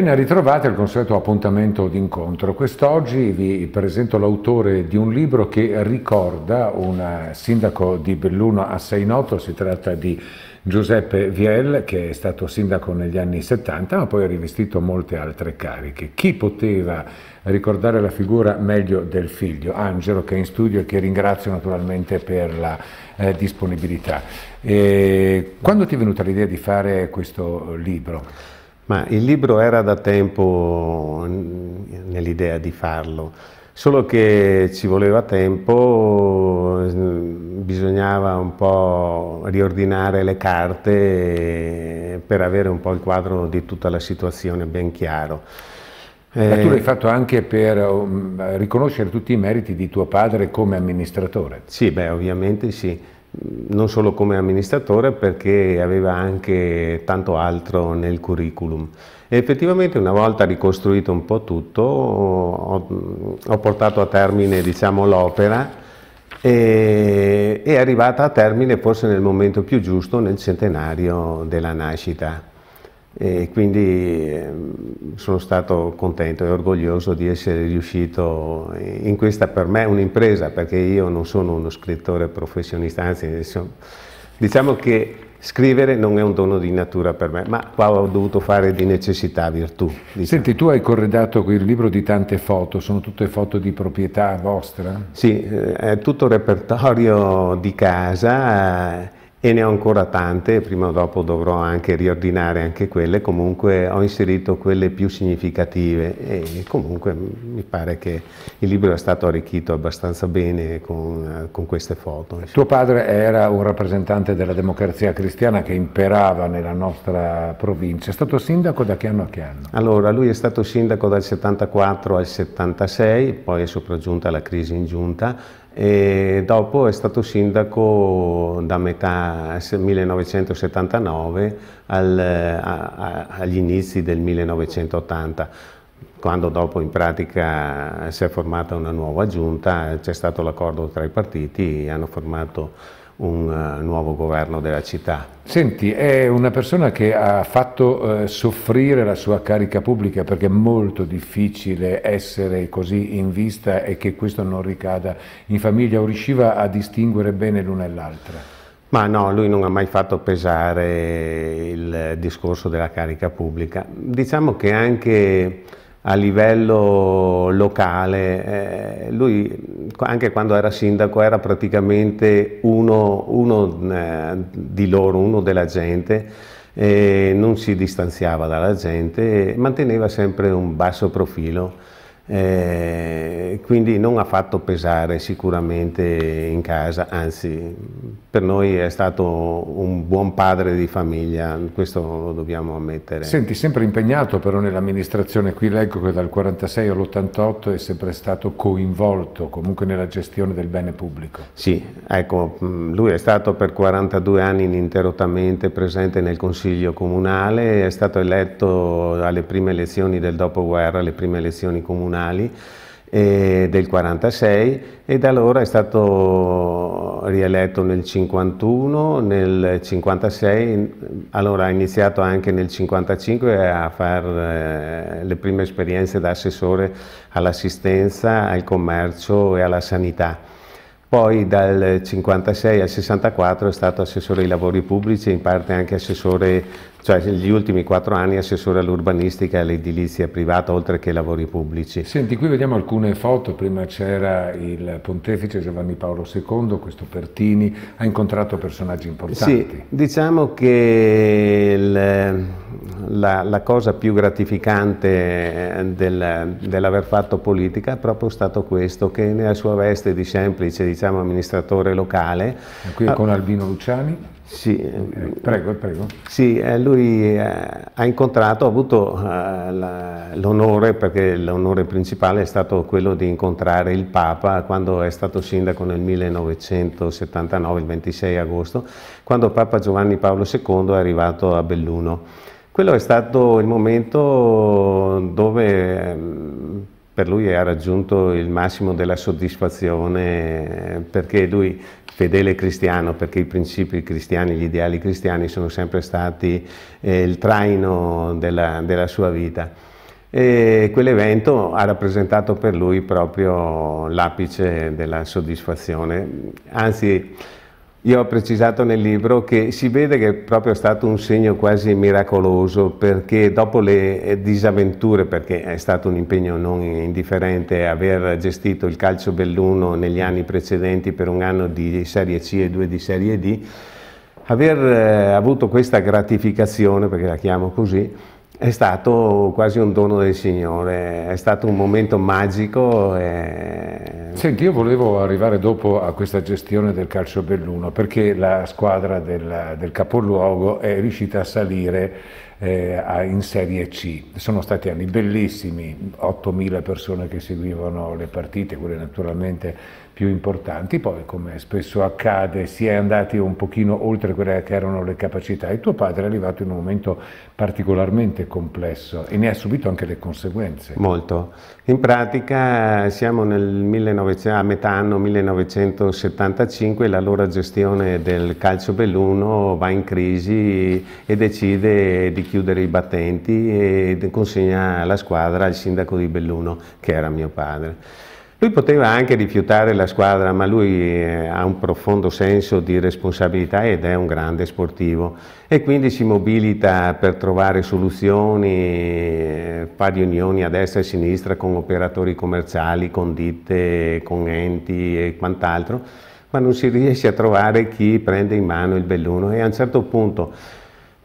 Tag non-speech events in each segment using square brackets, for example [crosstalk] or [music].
Ben ritrovati al consueto appuntamento d'incontro. Quest'oggi vi presento l'autore di un libro che ricorda un eh, sindaco di Belluno assai noto, si tratta di Giuseppe Viel che è stato sindaco negli anni 70 ma poi ha rivestito molte altre cariche. Chi poteva ricordare la figura meglio del figlio, Angelo che è in studio e che ringrazio naturalmente per la eh, disponibilità. E quando ti è venuta l'idea di fare questo libro? Ma il libro era da tempo nell'idea di farlo, solo che ci voleva tempo, bisognava un po' riordinare le carte eh, per avere un po' il quadro di tutta la situazione ben chiaro. Ma tu eh, l'hai fatto anche per um, riconoscere tutti i meriti di tuo padre come amministratore? Sì, beh, ovviamente sì non solo come amministratore perché aveva anche tanto altro nel curriculum. E effettivamente una volta ricostruito un po' tutto ho, ho portato a termine diciamo, l'opera e è arrivata a termine forse nel momento più giusto nel centenario della nascita e quindi ehm, sono stato contento e orgoglioso di essere riuscito in questa per me un'impresa perché io non sono uno scrittore professionista, anzi insomma, diciamo che scrivere non è un dono di natura per me, ma qua ho dovuto fare di necessità virtù. Diciamo. Senti, tu hai corredato il libro di tante foto, sono tutte foto di proprietà vostra? Sì, eh, è tutto repertorio di casa e ne ho ancora tante, prima o dopo dovrò anche riordinare anche quelle, comunque ho inserito quelle più significative e comunque mi pare che il libro è stato arricchito abbastanza bene con, con queste foto. Tuo padre era un rappresentante della democrazia cristiana che imperava nella nostra provincia, è stato sindaco da che anno a che anno? Allora, lui è stato sindaco dal 74 al 76, poi è sopraggiunta la crisi in giunta e dopo è stato sindaco da metà 1979 al, a, a, agli inizi del 1980 quando dopo in pratica si è formata una nuova giunta, c'è stato l'accordo tra i partiti, hanno formato un eh, nuovo governo della città. Senti, è una persona che ha fatto eh, soffrire la sua carica pubblica perché è molto difficile essere così in vista e che questo non ricada in famiglia o riusciva a distinguere bene l'una e l'altra? Ma no, lui non ha mai fatto pesare il discorso della carica pubblica. Diciamo che anche a livello locale, eh, lui anche quando era sindaco era praticamente uno, uno eh, di loro, uno della gente, eh, non si distanziava dalla gente, manteneva sempre un basso profilo eh, quindi non ha fatto pesare sicuramente in casa, anzi per noi è stato un buon padre di famiglia, questo lo dobbiamo ammettere. Senti, sempre impegnato però nell'amministrazione, qui leggo che dal 46 all'88 è sempre stato coinvolto comunque nella gestione del bene pubblico. Sì, ecco, mm, lui è stato per 42 anni ininterrottamente presente nel Consiglio Comunale, è stato eletto alle prime elezioni del dopoguerra, alle prime elezioni comunali nazionali eh, del 46 e da allora è stato rieletto nel 51, nel 56, allora ha iniziato anche nel 55 a fare eh, le prime esperienze da assessore all'assistenza, al commercio e alla sanità. Poi dal 1956 al 64 è stato assessore ai lavori pubblici e in parte anche assessore, cioè gli ultimi quattro anni assessore all'urbanistica e all'edilizia privata oltre che ai lavori pubblici. Senti, qui vediamo alcune foto, prima c'era il pontefice Giovanni Paolo II, questo Pertini, ha incontrato personaggi importanti. Sì, diciamo che il la, la cosa più gratificante eh, del, dell'aver fatto politica è proprio stato questo, che nella sua veste di semplice diciamo, amministratore locale... Qui è eh, con Albino Luciani? Sì, eh, prego, prego. Sì, lui ha incontrato, ha avuto l'onore, perché l'onore principale è stato quello di incontrare il Papa quando è stato sindaco nel 1979, il 26 agosto, quando Papa Giovanni Paolo II è arrivato a Belluno. Quello è stato il momento dove ehm, per lui ha raggiunto il massimo della soddisfazione perché lui, fedele cristiano, perché i principi cristiani, gli ideali cristiani sono sempre stati eh, il traino della, della sua vita. E quell'evento ha rappresentato per lui proprio l'apice della soddisfazione, anzi io ho precisato nel libro che si vede che è proprio stato un segno quasi miracoloso perché dopo le eh, disavventure, perché è stato un impegno non indifferente aver gestito il calcio Belluno negli anni precedenti per un anno di Serie C e due di Serie D, aver eh, avuto questa gratificazione, perché la chiamo così, è stato quasi un dono del Signore, è stato un momento magico. E... Senti, io volevo arrivare dopo a questa gestione del calcio Belluno, perché la squadra del, del capoluogo è riuscita a salire eh, in Serie C. Sono stati anni bellissimi, 8.000 persone che seguivano le partite, quelle naturalmente più importanti, poi come spesso accade si è andati un pochino oltre quelle che erano le capacità e tuo padre è arrivato in un momento particolarmente complesso e ne ha subito anche le conseguenze. Molto. In pratica siamo nel 1900, a metà anno 1975, la loro gestione del calcio Belluno va in crisi e decide di chiudere i battenti e consegna la squadra al sindaco di Belluno che era mio padre. Lui poteva anche rifiutare la squadra, ma lui eh, ha un profondo senso di responsabilità ed è un grande sportivo e quindi si mobilita per trovare soluzioni, eh, fa riunioni a destra e a sinistra con operatori commerciali, con ditte, con enti e quant'altro, ma non si riesce a trovare chi prende in mano il belluno e a un certo punto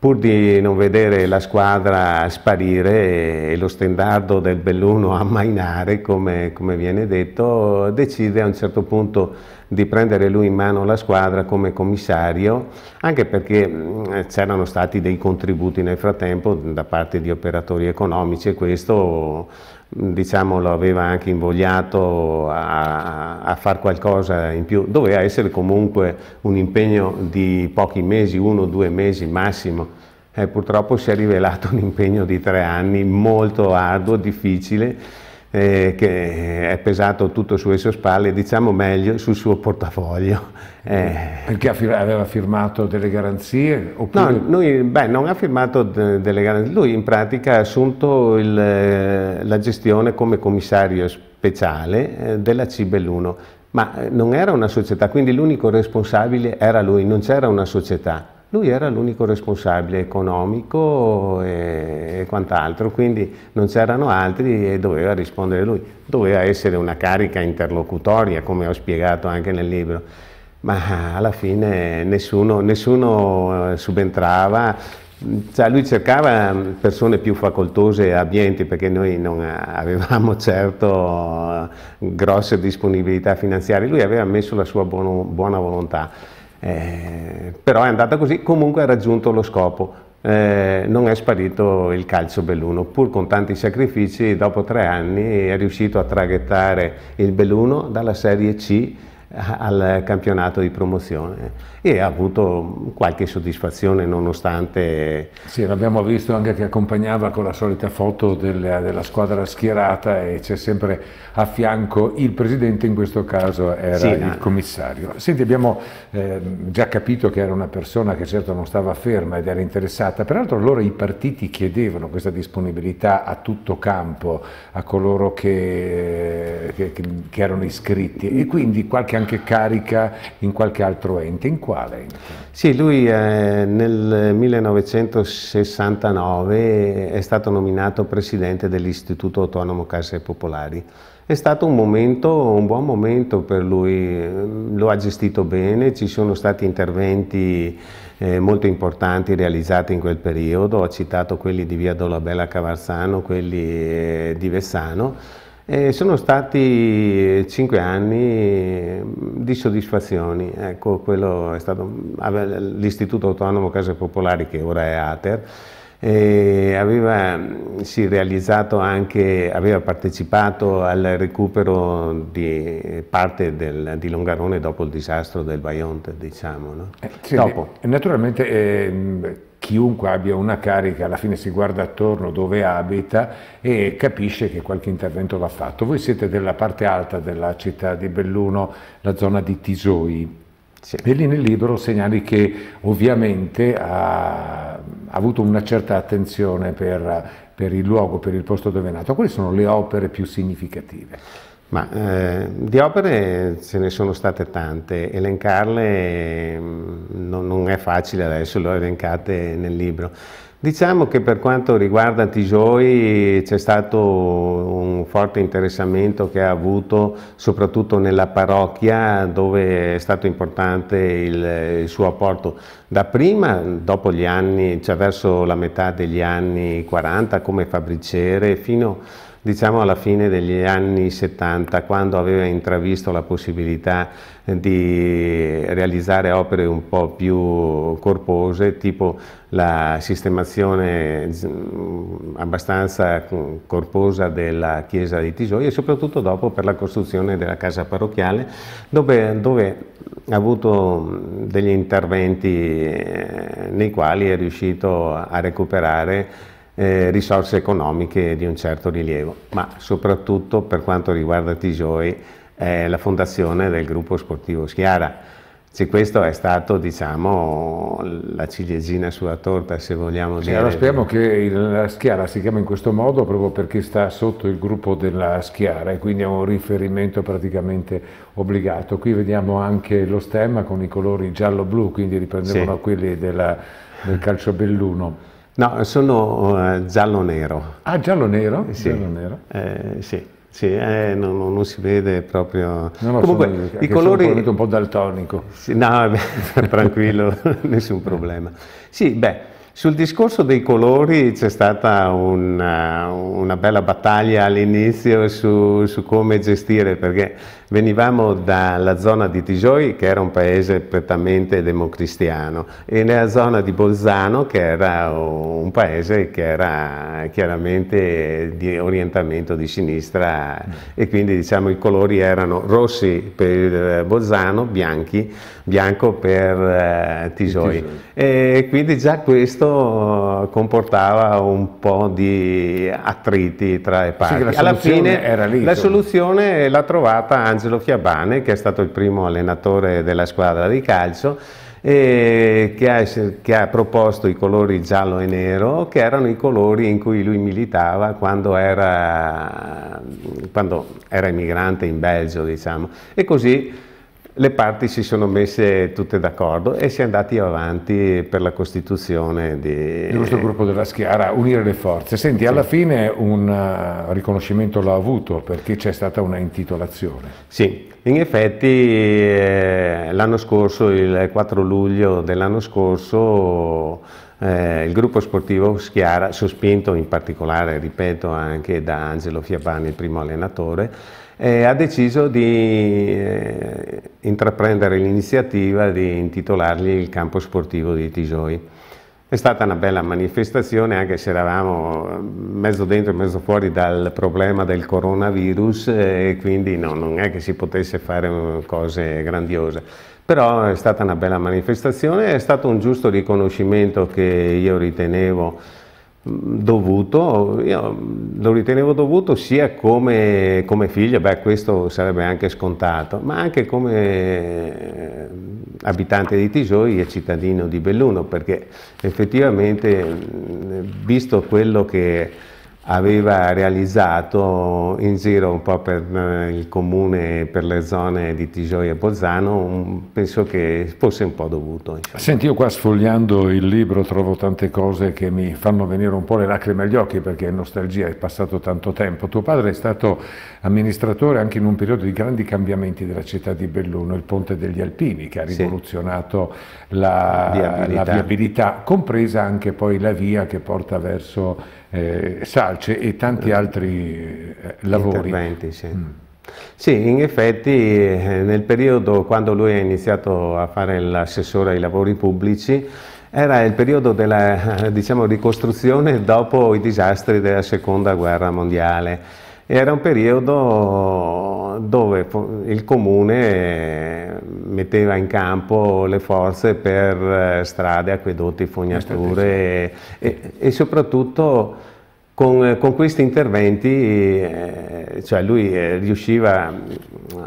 pur di non vedere la squadra sparire e lo stendardo del Belluno [laughs] ammainare, come, come viene detto, decide a un certo punto di prendere lui in mano la squadra come commissario, anche perché mm, c'erano stati dei contributi nel frattempo da parte di operatori economici e questo diciamo, lo aveva anche invogliato a, a fare qualcosa in più. Doveva essere comunque un impegno di pochi mesi, uno o due mesi massimo. Eh, purtroppo si è rivelato un impegno di tre anni molto arduo, difficile, eh, che è pesato tutto sulle sue spalle, diciamo meglio sul suo portafoglio. Eh. Perché aveva firmato delle garanzie? Oppure... No, lui, beh, non ha firmato delle garanzie, lui in pratica ha assunto il, eh, la gestione come commissario speciale eh, della Cibelluno, ma eh, non era una società, quindi l'unico responsabile era lui, non c'era una società. Lui era l'unico responsabile economico e, quant'altro, quindi non c'erano altri e doveva rispondere lui. Doveva essere una carica interlocutoria, come ho spiegato anche nel libro, ma alla fine nessuno, nessuno eh, subentrava. Cioè, lui cercava persone più facoltose e abbienti perché noi non avevamo [laughs] certo eh, grosse disponibilità finanziarie, lui aveva messo la sua buona volontà. Eh, però è andata così, comunque ha raggiunto lo scopo. Eh, non è sparito il calcio Belluno, pur con tanti sacrifici, dopo tre anni è riuscito a traghettare il Belluno dalla Serie C [laughs] al campionato di promozione e ha avuto qualche soddisfazione nonostante... Sì, l'abbiamo visto anche che accompagnava con la solita foto della, della squadra schierata e c'è sempre a fianco il presidente, in questo caso era sì, il ah. commissario. Senti, abbiamo eh, già capito che era una persona che certo non stava ferma ed era interessata, peraltro allora i partiti chiedevano questa disponibilità a tutto campo, a coloro che, che, che erano iscritti e quindi qualche anche carica in qualche altro ente. In quale ente? Sì, lui eh, nel 1969 è stato nominato presidente dell'Istituto Autonomo Casse Popolari. È stato un momento, un buon momento per lui, eh, lo ha gestito bene, ci sono stati interventi eh, molto importanti realizzati in quel periodo, ho citato quelli di Via Dolabella Cavarzano, quelli eh, di Vessano, e sono stati cinque anni mm, di soddisfazioni, ecco, quello è stato l'Istituto Autonomo Case Popolari che ora è ATER, aveva, mm, sì, anche, aveva, partecipato al recupero di parte del, di Longarone dopo il disastro del Baionte, diciamo. No? Eh, sì, naturalmente eh, chiunque abbia una carica alla fine si guarda attorno dove abita e capisce che qualche intervento va fatto. Voi siete della parte alta della città di Belluno, la zona di Tisoi. Sì. E lì nel libro segnali che ovviamente ha, ha avuto una certa attenzione per, per il luogo, per il posto dove è nato. Quali sono le opere più significative? Ma, eh, di opere ce ne sono state tante, elencarle mm, non, non, è facile adesso, le ho elencate nel libro. Diciamo che per quanto riguarda Tisoi c'è stato un forte interessamento che ha avuto soprattutto nella parrocchia dove è stato importante il, il suo apporto dapprima, dopo gli anni, cioè verso la metà degli anni 40 come fabbriciere fino a diciamo alla fine degli anni 70 quando aveva intravisto la possibilità di realizzare opere un po' più corpose tipo la sistemazione mm, abbastanza corposa della chiesa di Tisoia e soprattutto dopo per la costruzione della casa parrocchiale dove, dove ha avuto mm, degli interventi eh, nei quali è riuscito a recuperare eh, risorse economiche di un certo rilievo, ma soprattutto per quanto riguarda Tijoi eh, la fondazione del gruppo sportivo Schiara. Se questo è stato diciamo, la ciliegina sulla torta, se vogliamo sì, dire. Allora speriamo che la Schiara si chiama in questo modo proprio perché sta sotto il gruppo della Schiara e quindi è un riferimento praticamente obbligato. Qui vediamo anche lo stemma con i colori giallo-blu, quindi riprendevano sì. quelli della, del calcio belluno. No, sono uh, eh, giallo-nero. Ah, giallo-nero? Eh, sì. Giallo eh, sì. sì eh, non, non, si vede proprio. No, no, Comunque, sono, i colori. Sono un po' daltonico. Sì, no, beh, [laughs] tranquillo, [laughs] nessun problema. Sì, beh. Sul discorso dei colori c'è stata una, eh, una, bella battaglia all'inizio su, su, come gestire, perché Venivamo dalla zona di Tijoi, che era un paese prettamente democristiano, e nella zona di Bolzano, che era un paese che era chiaramente di orientamento di sinistra, e quindi diciamo i colori erano rossi per eh, Bolzano, bianchi, bianco per eh, Tijoi. E quindi già questo comportava un po' di attriti tra le parti. Sì, Alla fine era lì, la soluzione l'ha trovata Angelo Angelo Fiabane, che è stato il primo allenatore della squadra di calcio, che ha, che, ha, proposto i colori giallo e nero, che erano i colori in cui lui militava quando era, quando era emigrante in Belgio, diciamo. E così le parti si sono messe tutte d'accordo e si è andati avanti per la costituzione di... di questo gruppo della Schiara, unire le forze. Senti, sì. alla fine un eh, riconoscimento l'ha avuto perché c'è stata una intitolazione. Sì, in effetti eh, l'anno scorso, il 4 luglio dell'anno scorso, eh, il gruppo sportivo Schiara, sospinto in particolare, ripeto, anche da Angelo Fiabani, il primo allenatore, eh, ha deciso di eh, intraprendere l'iniziativa di intitolargli il campo sportivo di Tisoi. È stata una bella manifestazione anche se eravamo eh, mezzo dentro e mezzo fuori dal problema del coronavirus eh, e quindi no, non è che si potesse fare mm, cose grandiose. Però è stata una bella manifestazione, è stato un giusto riconoscimento che io ritenevo dovuto, io lo ritenevo dovuto sia come, come figlio, beh questo sarebbe anche scontato, ma anche come eh, abitante di Tisoi e cittadino di Belluno, perché effettivamente visto quello che aveva realizzato in giro un po' per eh, il comune, per le zone di Tigioia e Bolzano, penso che fosse un po' dovuto. Insomma. Senti, io qua sfogliando il libro trovo tante cose che mi fanno venire un po' le lacrime agli occhi perché è nostalgia, è passato tanto tempo. Tuo padre è stato amministratore anche in un periodo di grandi cambiamenti della città di Belluno, il Ponte degli Alpini, che ha rivoluzionato sì. la, viabilità. la viabilità, compresa anche poi la via che porta verso eh, salce e tanti eh, altri eh, lavori. Sì. Mm. sì. in effetti eh, nel periodo quando lui ha iniziato a fare l'assessore ai lavori pubblici era il periodo della eh, diciamo, ricostruzione dopo i disastri della seconda guerra mondiale. Era un periodo dove il comune metteva in campo le forze per eh, strade, acquedotti, fognature e, e, e soprattutto con, eh, con, questi interventi, eh, cioè lui riusciva, mm,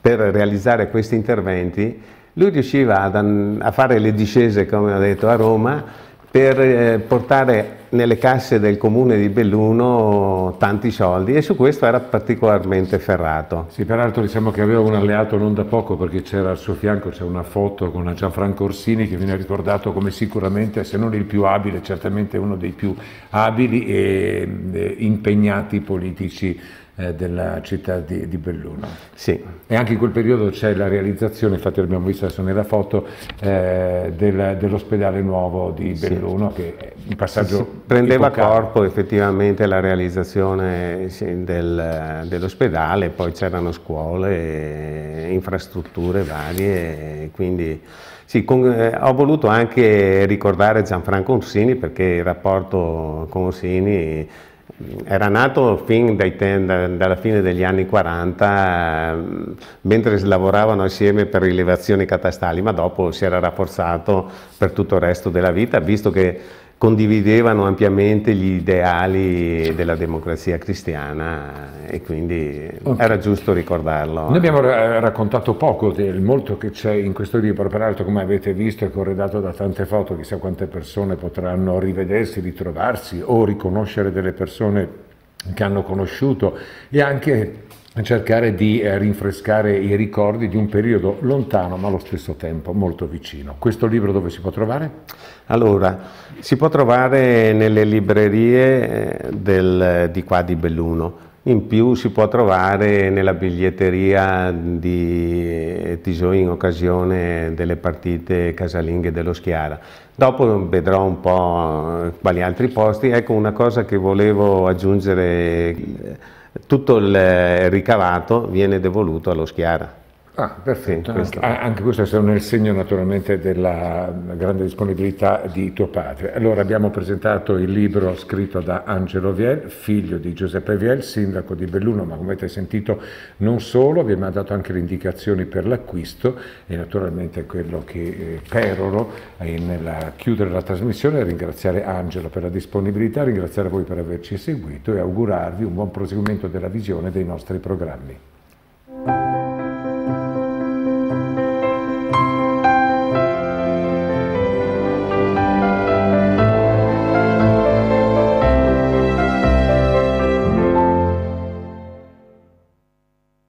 per realizzare questi interventi, lui riusciva ad, a fare le discese, come ho detto, a Roma per portare nelle casse del comune di Belluno tanti soldi e su questo era particolarmente ferrato. Sì, peraltro diciamo che aveva un alleato non da poco perché c'era al suo fianco c'è una foto con Gianfranco Orsini che viene ricordato come sicuramente, se non il più abile, certamente uno dei più abili e eh, impegnati politici eh, della città di, di, Belluno. Sì. E anche in quel periodo c'è la realizzazione, infatti l'abbiamo visto adesso nella foto, eh, del, dell'ospedale nuovo di Belluno sì. che in passaggio... Si prendeva epocale. corpo effettivamente la realizzazione del, dell'ospedale, poi c'erano scuole, infrastrutture varie, quindi... Sì, con, eh, ho voluto anche ricordare Gianfranco Orsini perché il rapporto con Orsini era nato fin ten, dalla fine degli anni 40, eh, mentre lavoravano assieme per rilevazioni catastali, ma dopo si era rafforzato per tutto il resto della vita, visto che condividevano ampiamente gli ideali della democrazia cristiana e quindi okay. era giusto ricordarlo. Noi abbiamo r- raccontato poco del molto che c'è in questo libro, peraltro come avete visto è corredato da tante foto, chissà quante persone potranno rivedersi, ritrovarsi o riconoscere delle persone che hanno conosciuto e anche cercare di eh, rinfrescare i ricordi di un periodo lontano ma allo stesso tempo molto vicino. Questo libro dove si può trovare? Allora, si può trovare nelle librerie eh, del, di qua di Belluno, in più si può trovare nella biglietteria di eh, Tiso in occasione delle partite casalinghe dello Schiara. Dopo vedrò un po' quali altri posti. Ecco una cosa che volevo aggiungere tutto il ricavato viene devoluto allo Schiara. Ah, perfetto. Questo. Anche questo sono nel segno naturalmente della grande disponibilità di tuo padre. Allora abbiamo presentato il libro scritto da Angelo Viel, figlio di Giuseppe Viel, sindaco di Belluno, ma come avete sentito non solo, vi abbiamo dato anche le indicazioni per l'acquisto e naturalmente quello che eh, peroro eh, nel chiudere la trasmissione è ringraziare Angelo per la disponibilità, ringraziare voi per averci seguito e augurarvi un buon proseguimento della visione dei nostri programmi.